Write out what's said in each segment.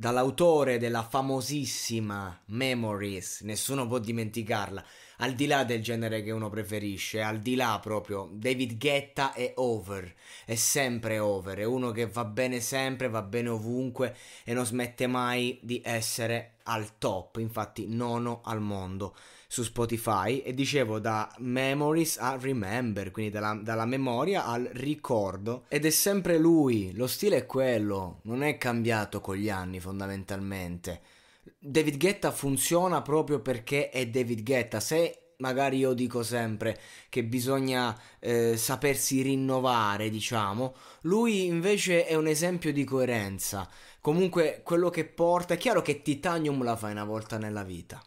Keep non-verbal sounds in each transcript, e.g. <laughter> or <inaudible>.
dall'autore della famosissima Memories, nessuno può dimenticarla, al di là del genere che uno preferisce, al di là proprio, David Guetta è over, è sempre over, è uno che va bene sempre, va bene ovunque e non smette mai di essere al top, infatti nono al mondo su Spotify e dicevo da memories a remember, quindi dalla, dalla memoria al ricordo ed è sempre lui, lo stile è quello, non è cambiato con gli anni fondamentalmente. David Guetta funziona proprio perché è David Guetta, se magari io dico sempre che bisogna eh, sapersi rinnovare, diciamo, lui invece è un esempio di coerenza. Comunque quello che porta, è chiaro che Titanium la fai una volta nella vita.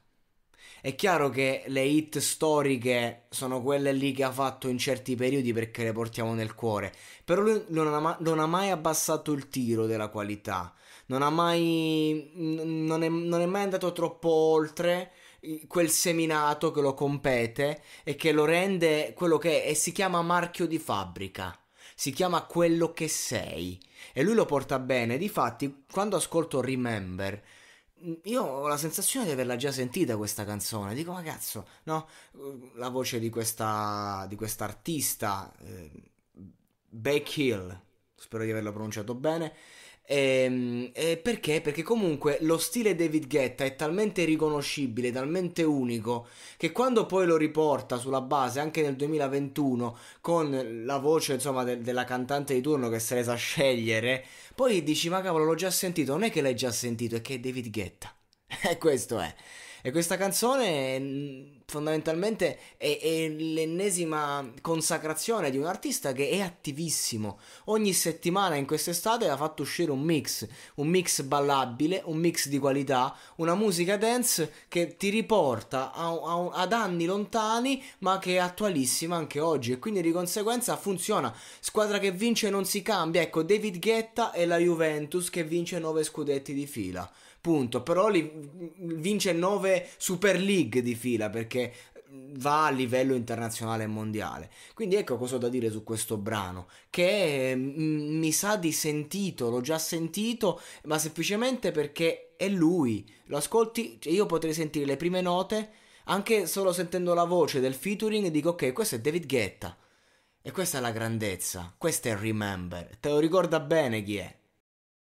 È chiaro che le hit storiche sono quelle lì che ha fatto in certi periodi perché le portiamo nel cuore, però lui non ha, non ha mai abbassato il tiro della qualità, non ha mai... non è, non è mai andato troppo oltre quel seminato che lo compete e che lo rende quello che è e si chiama marchio di fabbrica. Si chiama quello che sei e lui lo porta bene. Difatti, quando ascolto Remember, mm, io ho la sensazione di averla già sentita questa canzone. Dico, ma cazzo, no? Mm, la voce di questa di quest'artista eh, Beck Hill, spero di averlo pronunciato bene. E, ehm, e perché? Perché comunque lo stile David Guetta è talmente riconoscibile, talmente unico, che quando poi lo riporta sulla base anche nel 2021 con la voce insomma de- della cantante di turno che se l'è sa scegliere, poi dici ma cavolo l'ho già sentito, non è che l'hai già sentito, è che è David Guetta. <laughs> E questo è. E questa canzone fondamentalmente è, è l'ennesima consacrazione di un artista che è attivissimo. Ogni settimana in quest'estate ha fatto uscire un mix, un mix ballabile, un mix di qualità, una musica dance che ti riporta a, a, ad anni lontani ma che è attualissima anche oggi e quindi di conseguenza funziona. Squadra che vince non si cambia, ecco David Guetta e la Juventus che vince 9 scudetti di fila. Punto, però li, vince 9 Super League di fila perché va a livello internazionale e mondiale. Quindi ecco cosa ho da dire su questo brano, che mi sa di sentito, l'ho già sentito, ma semplicemente perché è lui. Lo ascolti, cioè io potrei sentire le prime note, anche solo sentendo la voce del featuring, dico ok, questo è David Guetta. E questa è la grandezza, questo è il Remember, te lo ricorda bene chi è.